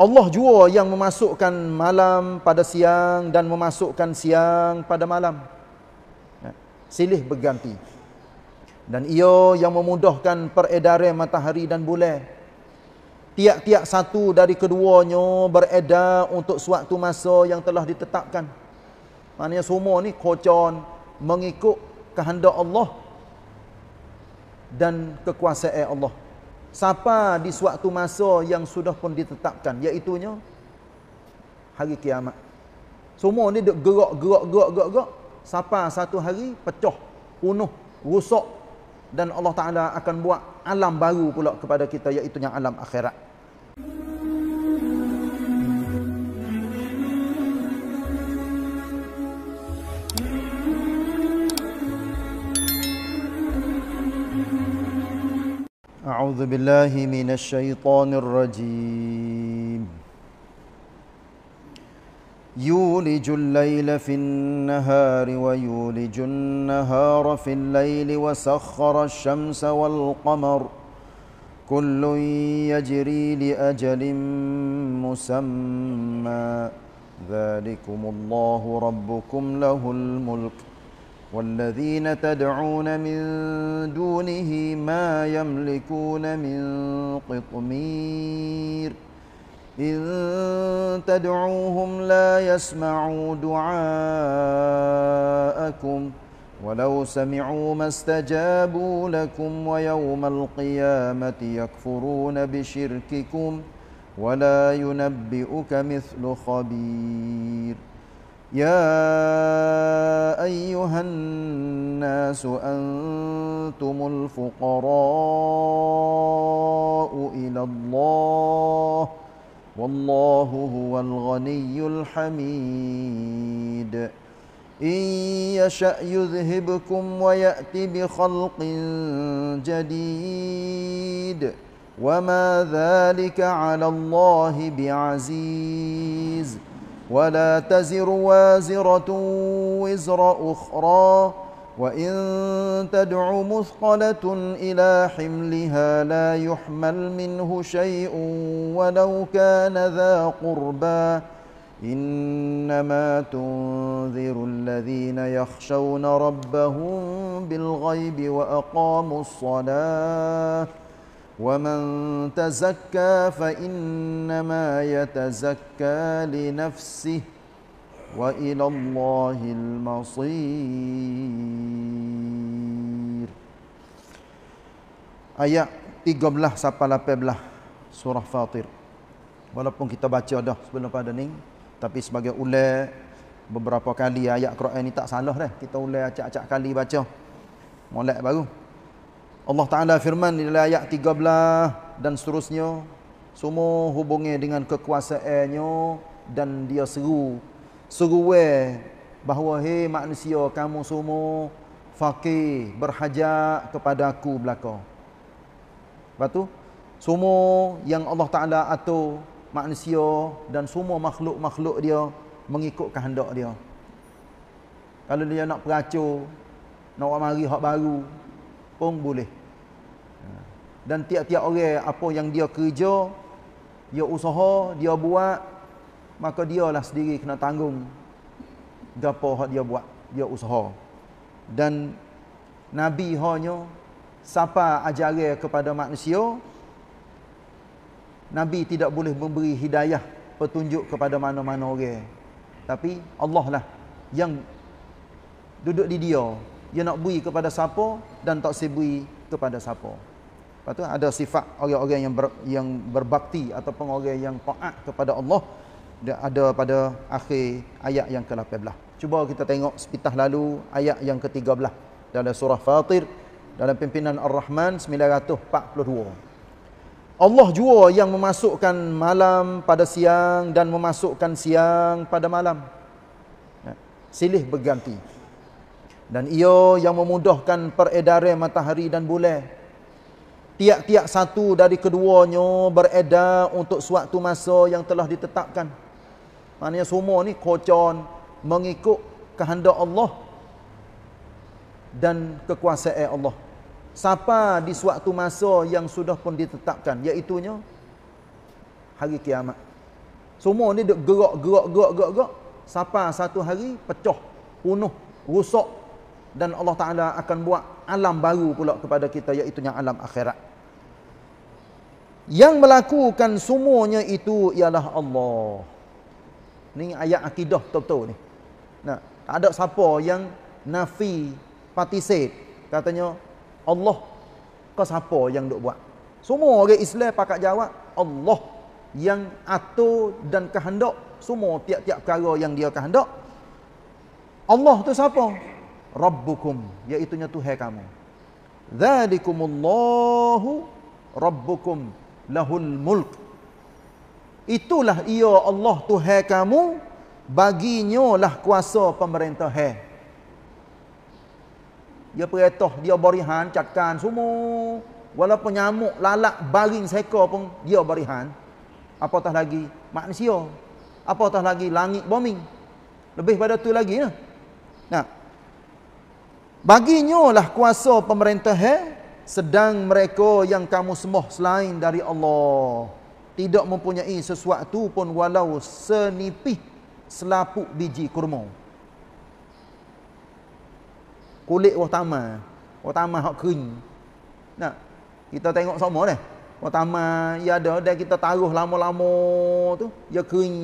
Allah jua yang memasukkan malam pada siang dan memasukkan siang pada malam. Ya, silih berganti. Dan ia yang memudahkan peredaran matahari dan bulan. Tiap-tiap satu dari keduanya beredar untuk suatu masa yang telah ditetapkan. Maknanya semua ni kocon mengikut kehendak Allah dan kekuasaan Allah. Sapa di suatu masa yang sudah pun ditetapkan Iaitunya Hari kiamat Semua ni duk gerak, gerak, gerak, gerak, gerak Sapa satu hari pecah punuh, rusak Dan Allah Ta'ala akan buat alam baru pula kepada kita Iaitunya alam akhirat أعوذ بالله من الشيطان الرجيم يولج الليل في النهار ويولج النهار في الليل وسخر الشمس والقمر كل يجري لأجل مسمى ذلكم الله ربكم له الملك والذين تدعون من دونه ما يملكون من قطمير إن تدعوهم لا يسمعوا دعاءكم ولو سمعوا ما استجابوا لكم ويوم القيامة يكفرون بشرككم ولا ينبئك مثل خبير يا ايها الناس انتم الفقراء الى الله والله هو الغني الحميد ان يشا يذهبكم ويات بخلق جديد وما ذلك على الله بعزيز ولا تزر وازرة وزر أخرى وإن تدع مثقلة إلى حملها لا يحمل منه شيء ولو كان ذا قربى إنما تنذر الذين يخشون ربهم بالغيب وأقاموا الصلاة ومن تزكى فإنما يتزكى لنفسه وإلى الله المصير آيات 13 sampai 18 surah Fatir Walaupun kita baca dah sebelum pada ni Tapi sebagai ulai Beberapa kali ayat Quran ni tak salah dah Kita ulai acak-acak kali baca Mulai baru Allah Ta'ala firman di dalam ayat 13 dan seterusnya. Semua hubungi dengan kekuasaannya dan dia seru. Seru bahawa, hei manusia kamu semua fakir berhajat kepada aku belakang. Lepas tu, semua yang Allah Ta'ala atur manusia dan semua makhluk-makhluk dia mengikut kehendak dia. Kalau dia nak peracur, nak mari hak baru pun boleh dan tiap-tiap orang apa yang dia kerja dia usaha dia buat maka dialah sendiri kena tanggung gapo hak dia buat dia usaha dan nabi hanya siapa ajaran kepada manusia nabi tidak boleh memberi hidayah petunjuk kepada mana-mana orang tapi Allah lah yang duduk di dia dia nak beri kepada siapa dan tak sibui kepada siapa Lepas tu ada sifat orang-orang yang ber, yang berbakti ataupun orang yang taat kepada Allah dia ada pada akhir ayat yang ke-18. Cuba kita tengok sepitah lalu ayat yang ke-13 dalam surah Fatir dalam pimpinan Ar-Rahman 942. Allah jua yang memasukkan malam pada siang dan memasukkan siang pada malam. Ya, silih berganti. Dan ia yang memudahkan peredaran matahari dan bulan tiap-tiap satu dari keduanya beredar untuk suatu masa yang telah ditetapkan. Maknanya semua ni kocon mengikut kehendak Allah dan kekuasaan Allah. Siapa di suatu masa yang sudah pun ditetapkan iaitunya hari kiamat. Semua ni duk gerak gerak gerak gerak gerak siapa satu hari pecah, punuh, rusak dan Allah Taala akan buat alam baru pula kepada kita iaitu yang alam akhirat. Yang melakukan semuanya itu ialah Allah. Ni ayat akidah betul-betul ni. Nah, tak ada siapa yang nafi patisid. Katanya Allah ke siapa yang duk buat. Semua orang Islam pakat jawab Allah yang atur dan kehendak semua tiap-tiap perkara yang dia kehendak. Allah tu siapa? rabbukum iaitu nya tuhan kamu zalikumullahu rabbukum lahul mulk itulah ia Allah tuhan kamu baginya lah kuasa pemerintah dia perintah dia berihan cakkan semua walaupun nyamuk lalak baring seekor pun dia berihan apatah lagi manusia apatah lagi langit bombing? lebih pada tu lagi nah baginya lah kuasa pemerintah eh? sedang mereka yang kamu semua selain dari Allah tidak mempunyai sesuatu pun walau senipih selapuk biji kurma kulit utama utama hak kering Nah, kita tengok semua dah utama ya ada dan kita taruh lama-lama tu ya kering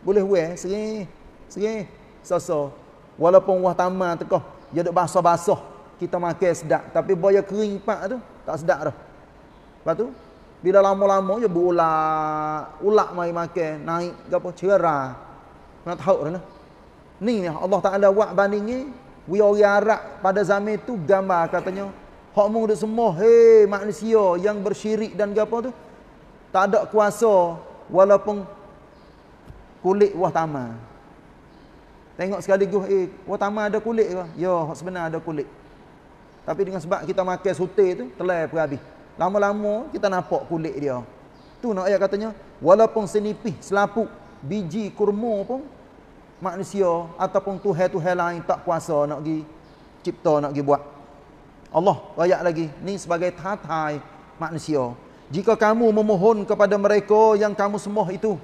boleh weh sering sering sasa walaupun utama tekah dia duk basah-basah. Kita makan sedap. Tapi boya kering pak tu, tak sedap dah. Lepas tu, bila lama-lama dia berulak. Ulak mari makan. Naik ke apa, cerah. Nak tahu dah. Lah. Ni lah, Allah tak ada banding ni. We orang Arab pada zaman tu gambar katanya. Hak mu semua, hei manusia yang bersyirik dan apa tu. Tak ada kuasa walaupun kulit wah tamah. Tengok sekali sekaligus eh, Watama ada kulit ke? Ya, sebenarnya ada kulit. Tapi dengan sebab kita makan sutir tu, telai pun habis. Lama-lama kita nampak kulit dia. Tu nak ayat katanya, walaupun senipih selapuk biji kurma pun manusia ataupun tuhan-tuhan lain tak kuasa nak pergi cipta nak pergi buat. Allah ayat lagi, ni sebagai tatai manusia. Jika kamu memohon kepada mereka yang kamu semua itu,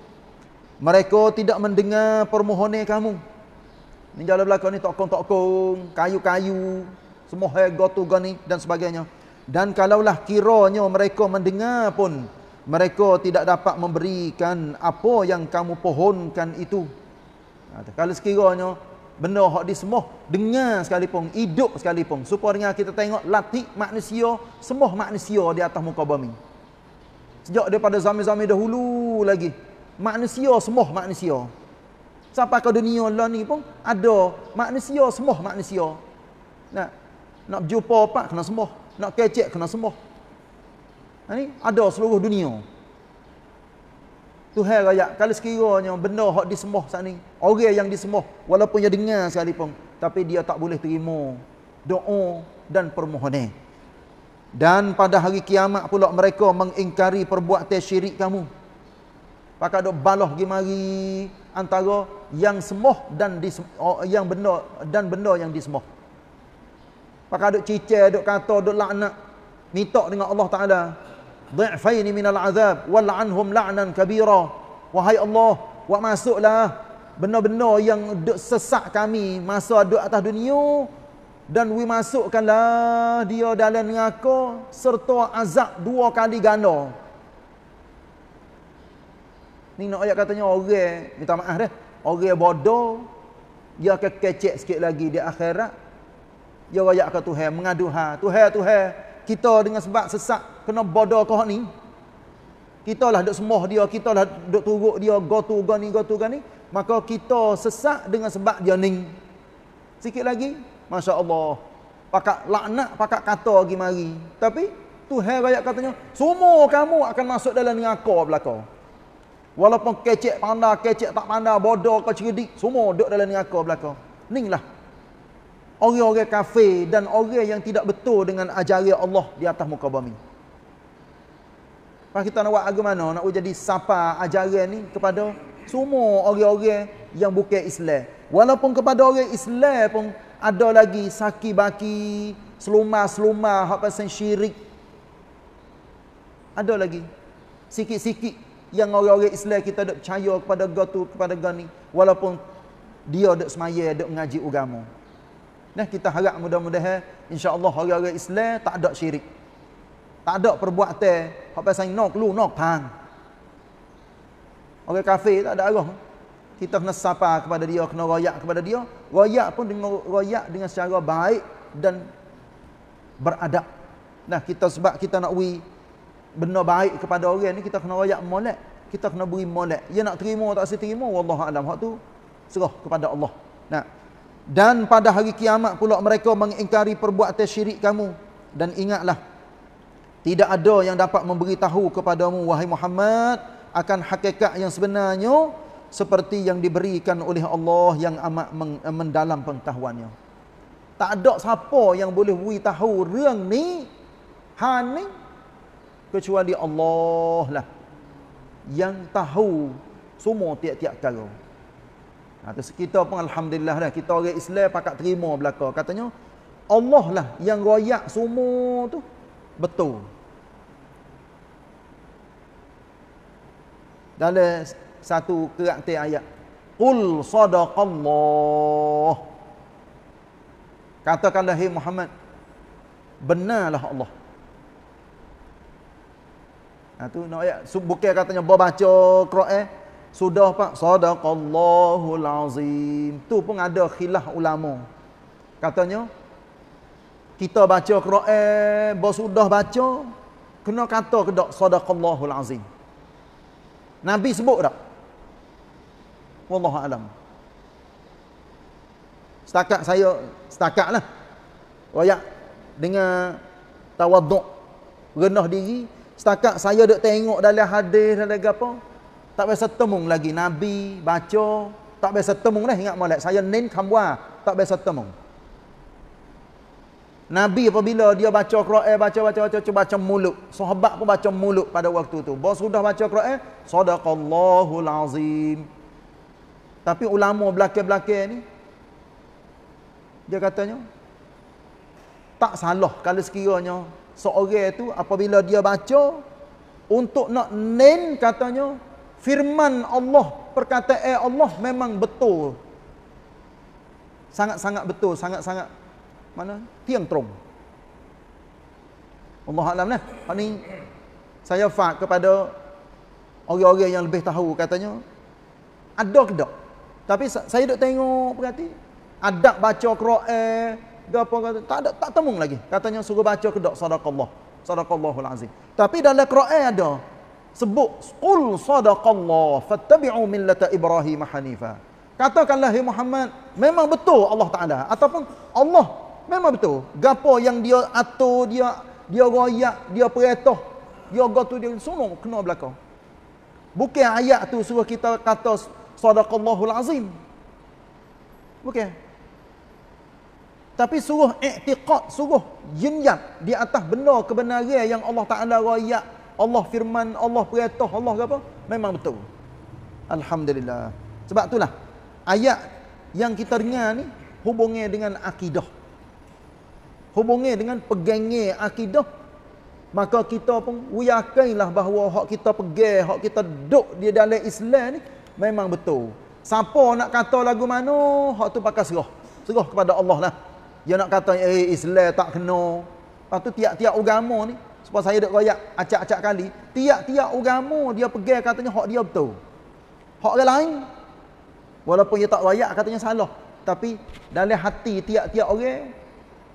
mereka tidak mendengar permohonan kamu. Ni jalan belakang ni tokong-tokong, kayu-kayu, semua hego tu gani dan sebagainya. Dan kalaulah kiranya mereka mendengar pun, mereka tidak dapat memberikan apa yang kamu pohonkan itu. Ha, Kalau sekiranya benda hak di semua dengar sekalipun, hidup sekalipun. Supaya kita tengok latih manusia, semua manusia di atas muka bumi. Sejak daripada zaman-zaman dahulu lagi. Manusia, semua manusia. Manusia. Sampai ke dunia lah ni pun ada manusia, semua manusia. Nak nak berjumpa apa, kena semua. Nak kecek, kena semua. Ha, ini ada seluruh dunia. Tuhan rakyat, kalau sekiranya benda yang disembah saat ini, orang yang disembah, walaupun dia dengar sekali pun, tapi dia tak boleh terima doa dan permohonan. Dan pada hari kiamat pula mereka mengingkari perbuatan syirik kamu. Pakai dok baloh gimari, antara yang semoh dan di oh, yang benda dan benda yang disemoh. Pakak duk cicir, duk kata, duk laknat, minta dengan Allah Taala, "Dha'faini minal azab wal anhum la'nan kabira." Wahai Allah, buat masuklah benda-benda yang duk sesak kami masa duk atas dunia dan we masukkanlah dia dalam neraka serta azab dua kali ganda. Ni nak ayat katanya orang minta maaf dah. Orang bodoh dia akan kecek sikit lagi di akhirat. Dia royak ke Tuhan mengadu ha, Tuhan Tuhan, kita dengan sebab sesak kena bodoh kau ni. Kita lah duk semoh dia, kita lah duk turuk dia, go tu go ni go tu ni. Maka kita sesak dengan sebab dia ning. Sikit lagi, masya-Allah. Pakak laknat, pakak kata lagi mari. Tapi Tuhan royak katanya, semua kamu akan masuk dalam neraka belakang. Walaupun kecek pandai, kecek tak pandai, bodoh kau cerdik, semua duduk dalam neraka belakang. Ninglah. Orang-orang kafir dan orang yang tidak betul dengan ajaran Allah di atas muka bumi. Pak kita nak buat agama mana nak jadi sapa ajaran ni kepada semua orang-orang yang bukan Islam. Walaupun kepada orang Islam pun ada lagi saki baki, seluma-seluma hak pasal syirik. Ada lagi. Sikit-sikit yang orang-orang Islam kita dak percaya kepada tu kepada gani walaupun dia dak semaya dak mengaji agama. Nah kita harap mudah-mudahan insya-Allah orang-orang Islam tak ada syirik. Tak ada perbuatan hak pasal nok lu nok tang. Orang kafir tak ada arah. Kita kena sapa kepada dia, kena royak kepada dia. Royak pun dengan royak dengan secara baik dan beradab. Nah kita sebab kita nak wi benda baik kepada orang ni kita kena royak molek kita kena beri molek dia nak terima tak saya terima wallahu alam hak tu serah kepada Allah nah dan pada hari kiamat pula mereka mengingkari perbuatan syirik kamu dan ingatlah tidak ada yang dapat memberitahu kepadamu wahai Muhammad akan hakikat yang sebenarnya seperti yang diberikan oleh Allah yang amat mendalam pengetahuannya tak ada siapa yang boleh beritahu reng ni hanik kecuali Allah lah yang tahu semua tiap-tiap perkara. Nah, ha, terus kita pun alhamdulillah dah kita orang Islam pakat terima belaka. Katanya Allah lah yang royak semua tu. Betul. Dalam satu kerakter ayat. Qul sadaqallah. Katakanlah hey Muhammad. Benarlah Allah. Ha tu nak ayat bukan katanya ba baca Quran sudah pak sadaqallahul azim. Tu pun ada khilaf ulama. Katanya kita baca Quran ba sudah baca kena kata ke dak sadaqallahul azim. Nabi sebut dak? Wallahu alam. Setakat saya lah, Wayak dengan tawaduk rendah diri Setakat saya duk tengok dalam hadis dan lagi apa. Tak biasa temung lagi nabi baca, tak biasa temung dah ingat molek. Saya nen khamwa, tak biasa temung. Nabi apabila dia baca Quran, baca-baca baca baca, baca, baca Sahabat pun baca muluk pada waktu tu. Bos sudah baca Quran, sadaqallahul azim. Tapi ulama belakang-belakang ni dia katanya tak salah kalau sekiranya seorang itu apabila dia baca untuk nak nen katanya firman Allah perkataan Allah memang betul sangat-sangat betul sangat-sangat mana tiang trom Allah alam lah ni saya fak kepada orang-orang yang lebih tahu katanya ada ke tak tapi saya dok tengok perhati adab baca Quran gapo kata tak ada tak temung lagi katanya suruh baca kedok sadaqallah sadaqallahul azim tapi dalam quran ada sebut qul sadaqallah fattabi'u millata ibrahim hanifa katakanlah hai muhammad memang betul Allah taala ataupun Allah memang betul gapo yang dia atur dia dia royak dia peratah dia go tu dia sumung kena belakang bukan ayat tu suruh kita kata sadaqallahul azim bukan tapi suruh iktiqat, suruh jinyat di atas benda kebenaran yang Allah Ta'ala raya, Allah firman, Allah perintah, Allah apa? Memang betul. Alhamdulillah. Sebab itulah, ayat yang kita dengar ni hubungnya dengan akidah. Hubungnya dengan pegangnya akidah. Maka kita pun wiyakailah bahawa hak kita pegang, hak kita duduk di dalam Islam ni memang betul. Siapa nak kata lagu mana, hak tu pakai serah. Serah kepada Allah lah. Dia nak kata, eh Islam tak kena. Lepas tu tiap-tiap agama ni, sebab saya dah kaya acak-acak kali, tiap-tiap agama dia pegang katanya hak dia betul. Hak orang lain, walaupun dia tak kaya katanya salah. Tapi dalam hati tiap-tiap orang,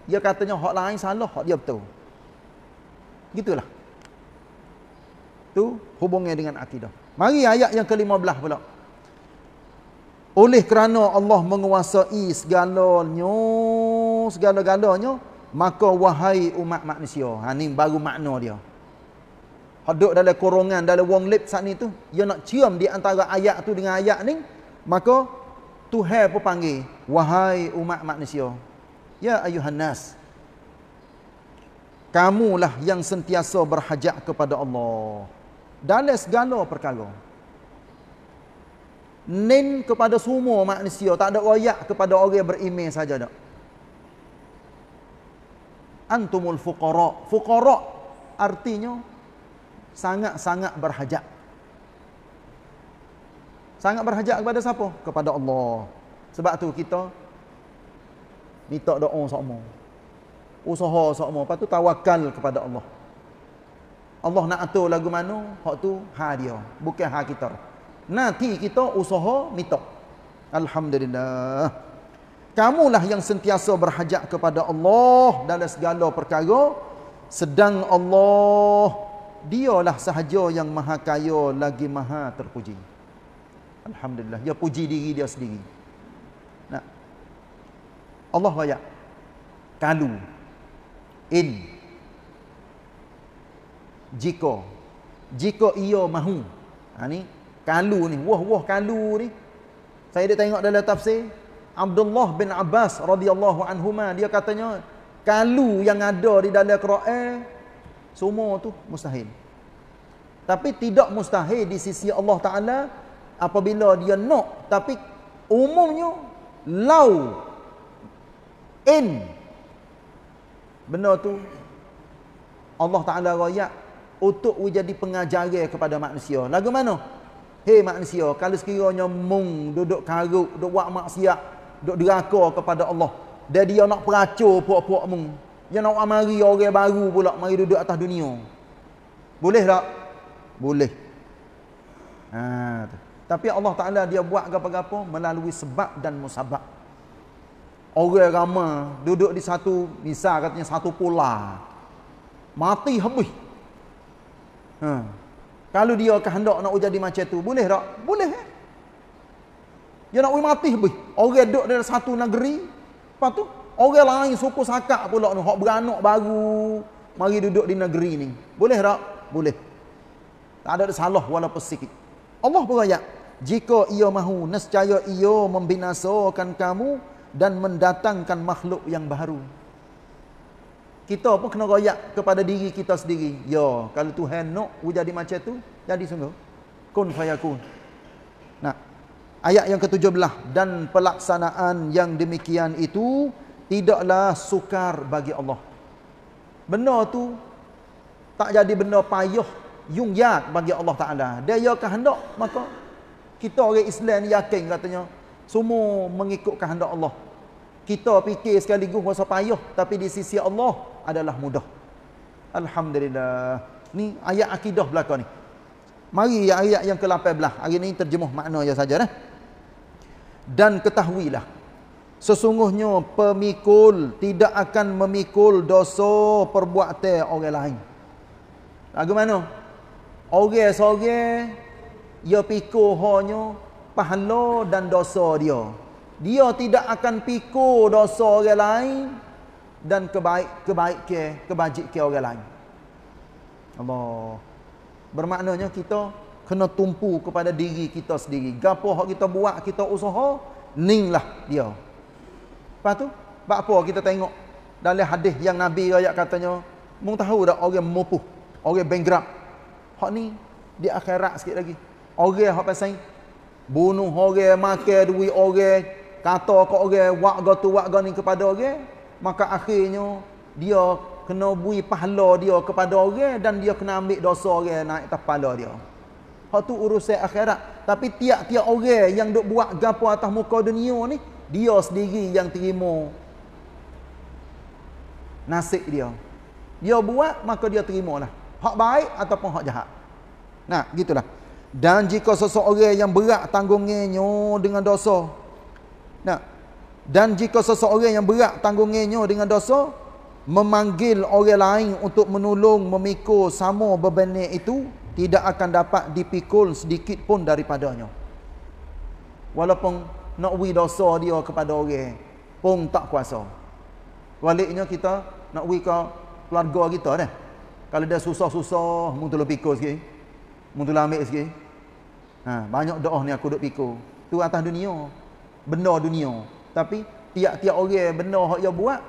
dia katanya hak lain salah, hak dia betul. Gitulah. Itu hubungnya dengan akidah. Mari ayat yang ke-15 pula. Oleh kerana Allah menguasai segalanya, segala-galanya maka wahai umat manusia ha ni baru makna dia hadok dalam kurungan dalam wong lip sat ni tu dia nak cium di antara ayat tu dengan ayat ni maka tuhan pun panggil wahai umat manusia ya ayuhan nas kamulah yang sentiasa berhajat kepada Allah dalam segala perkara nin kepada semua manusia tak ada wayak kepada orang yang beriman saja dak antumul fuqara fuqara artinya sangat-sangat berhajat sangat berhajat kepada siapa kepada Allah sebab tu kita minta doa sama usaha sama patu tawakal kepada Allah Allah nak atur lagu mana hak tu ha dia bukan hak kita nanti kita usaha minta alhamdulillah kamulah yang sentiasa berhajat kepada Allah dalam segala perkara sedang Allah dialah sahaja yang maha kaya lagi maha terpuji alhamdulillah dia puji diri dia sendiri nah Allah waya kalu in jika jika ia mahu ha ni kalu ni wah wah kalu ni saya dah tengok dalam tafsir Abdullah bin Abbas radhiyallahu anhuma dia katanya kalu yang ada di dalam Quran semua tu mustahil. Tapi tidak mustahil di sisi Allah Taala apabila dia nak tapi umumnya lau in benda tu Allah Taala royak untuk menjadi pengajar kepada manusia. Lagu mana? Hei manusia, kalau sekiranya mung duduk karuk, duduk buat maksiat, duk deraka kepada Allah. Dan dia nak peracur puak-puak mu. Dia nak amari orang baru pula mari duduk atas dunia. Boleh tak? Boleh. Ha, Tapi Allah Ta'ala dia buat apa-apa melalui sebab dan musabab. Orang ramai duduk di satu, misal katanya satu pula. Mati habis. Ha. Kalau dia kehendak nak jadi macam tu, boleh tak? Boleh. Eh? Dia nak mati habis. Orang duduk dari satu negeri. Lepas tu, orang lain suku sakak pula ni. Hak beranak baru. Mari duduk di negeri ni. Boleh tak? Boleh. Tak ada salah walaupun sikit. Allah berayat. Jika ia mahu, nescaya ia membinasakan kamu dan mendatangkan makhluk yang baru. Kita pun kena rayat kepada diri kita sendiri. Ya, kalau Tuhan nak jadi macam tu, jadi sungguh. Kun fayakun. Ayat yang ke-17 dan pelaksanaan yang demikian itu tidaklah sukar bagi Allah. Benda tu tak jadi benda payah yak bagi Allah Taala. Dia ya kehendak maka kita orang Islam ni yakin katanya semua mengikut kehendak Allah. Kita fikir sekaligus rasa payah tapi di sisi Allah adalah mudah. Alhamdulillah. Ni ayat akidah belaka ni. Mari ayat yang ke-18. Hari ni terjemuh maknanya saja dah. Eh? dan ketahuilah sesungguhnya pemikul tidak akan memikul dosa perbuatan orang lain. mana Orang seorang dia pikul hanya pahala dan dosa dia. Dia tidak akan pikul dosa orang lain dan kebaik kebaik ke kebajik ke orang lain. Allah. Bermaknanya kita kena tumpu kepada diri kita sendiri. Gapo hak kita buat, kita usaha, ninglah dia. Lepas tu, bab apa kita tengok dalam hadis yang Nabi ayat katanya, mung tahu dah orang mupuh, orang bengrap. Hak ni di akhirat sikit lagi. Orang hak pasal bunuh orang, makan duit orang, kata ke orang, wak gatu wak gani kepada orang, maka akhirnya dia kena bui pahala dia kepada orang dan dia kena ambil dosa orang naik tapala dia. Hak tu urusan akhirat. Tapi tiap-tiap orang yang duk buat gapo atas muka dunia ni, dia sendiri yang terima nasib dia. Dia buat maka dia lah. Hak baik ataupun hak jahat. Nah, gitulah. Dan jika seseorang yang berat tanggungannya dengan dosa. Nah. Dan jika seseorang yang berat tanggungannya dengan dosa, memanggil orang lain untuk menolong memikul sama beban itu tidak akan dapat dipikul sedikit pun daripadanya. Walaupun nak wi dosa dia kepada orang pun tak kuasa. Baliknya kita nak wi ke keluarga kita dah. Kalau dia susah-susah, mungkin lebih pikul sikit. Mungkin ambil sikit. Ha, banyak doa ni aku duk pikul. Tu atas dunia. Benda dunia. Tapi tiap-tiap orang benda yang dia buat,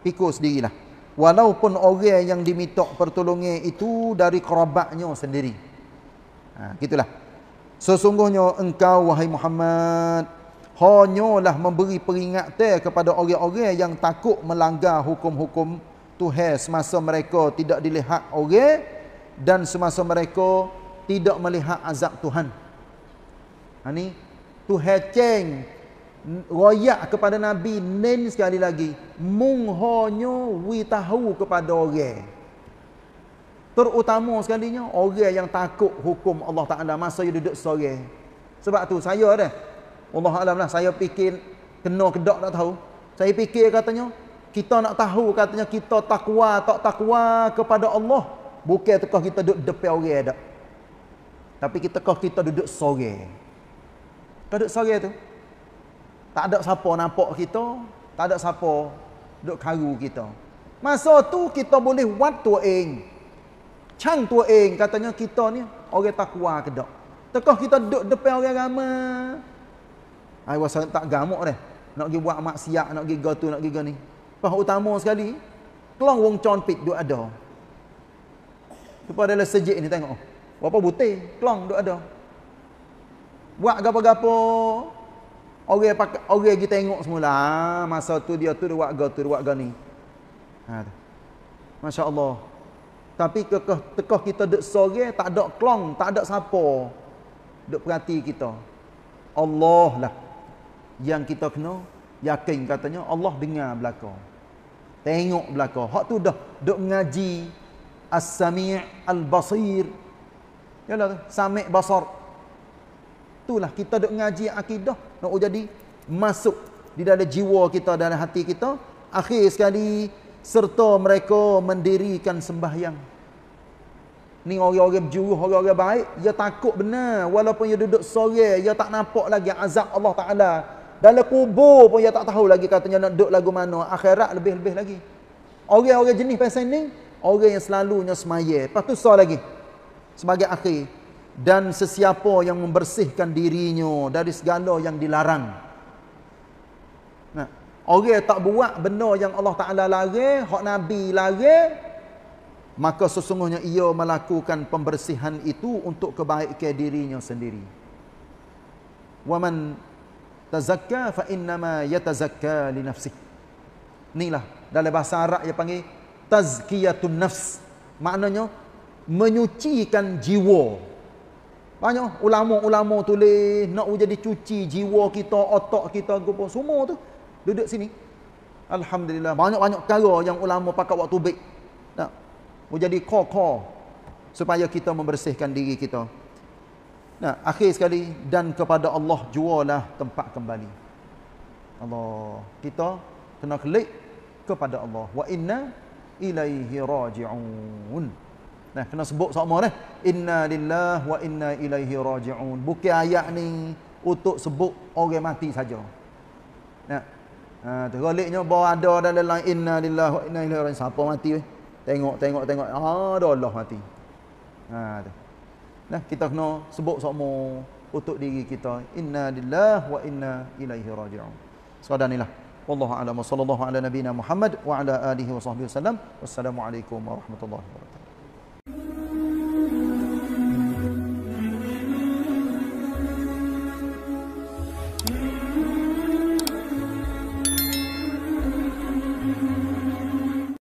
pikul sendirilah walaupun orang yang diminta pertolongan itu dari kerabatnya sendiri. Ha, gitulah. Sesungguhnya engkau wahai Muhammad hanyalah memberi peringatan kepada orang-orang yang takut melanggar hukum-hukum Tuhan semasa mereka tidak dilihat orang dan semasa mereka tidak melihat azab Tuhan. Ha ni Tuhan ceng royak kepada nabi nen sekali lagi munghonyo wi tahu kepada orang terutama sekalinya orang yang takut hukum Allah Taala masa dia duduk sore sebab tu saya dah Allah alam lah saya fikir kena kedok tak tahu saya fikir katanya kita nak tahu katanya kita takwa tak takwa kepada Allah bukan tekah kita duduk depan orang dak tapi kita kah kita duduk sore kita duduk sore tu tak ada siapa nampak kita, tak ada siapa duk karu kita. Masa tu kita boleh buat tu eng. Chang tu eng katanya kita ni orang takwa ke dak. Tekah kita duduk depan orang ramai. Ai ah, wasan tak gamuk deh. Nak pergi buat maksiat, nak pergi go tu, nak pergi go ni. Pah utama sekali. Kelong wong con pit duk ada. Depa dalam sejik ni tengok. Berapa butir kelong duk ada. Buat gapo-gapo orang pakai orang pergi tengok semula ha, masa tu dia tu dia buat tu dia buat ni ha tu. Masya Allah tapi kekeh tekah kita dek sore tak ada klong tak ada siapa dek perhati kita Allah lah yang kita kena yakin katanya Allah dengar belaka tengok belaka hak tu dah dek mengaji as-sami' al-basir Ya lah, samik basar itulah kita duk ngaji akidah nak oh jadi masuk di dalam jiwa kita dalam hati kita akhir sekali serta mereka mendirikan sembahyang ni orang-orang berjuruh orang-orang baik dia takut benar walaupun dia duduk sore dia tak nampak lagi azab Allah Ta'ala dalam kubur pun dia tak tahu lagi katanya nak duduk lagu mana akhirat lebih-lebih lagi orang-orang jenis pasal ni orang yang selalunya semaya Patut tu so lagi sebagai akhir dan sesiapa yang membersihkan dirinya dari segala yang dilarang. Nah, orang tak buat benda yang Allah Taala larang, hak nabi larang, maka sesungguhnya ia melakukan pembersihan itu untuk kebaikan dirinya sendiri. Waman man tazakka fa innama yatazakka li nafsihi. Inilah dalam bahasa Arab dia panggil tazkiyatun nafs. Maknanya menyucikan jiwa banyak ulama-ulama tulis nak jadi cuci jiwa kita, otak kita, apa semua tu duduk sini. Alhamdulillah, banyak-banyak cara yang ulama pakai waktu baik. Nak jadi kokoh supaya kita membersihkan diri kita. Nah, akhir sekali dan kepada Allah jualah tempat kembali. Allah, kita kena klik kepada Allah. Wa inna ilaihi raji'un. Nah, kena sebut sama dah. Inna lillah wa inna ilaihi raji'un. Bukan ayat ni untuk sebut orang mati saja. Nah. Ha, tergoliknya bawa ada dalam lain inna lillah wa inna ilaihi raji'un. Siapa mati weh? Tengok, tengok, tengok. Ha, ada Allah mati. Ha, tu. Nah, kita kena sebut sama untuk diri kita. Inna lillah wa inna ilaihi raji'un. Sekadar inilah. Wallahu a'lam wa sallallahu ala nabina Muhammad wa ala alihi wa sahbihi wasallam. Wassalamualaikum warahmatullahi wabarakatuh.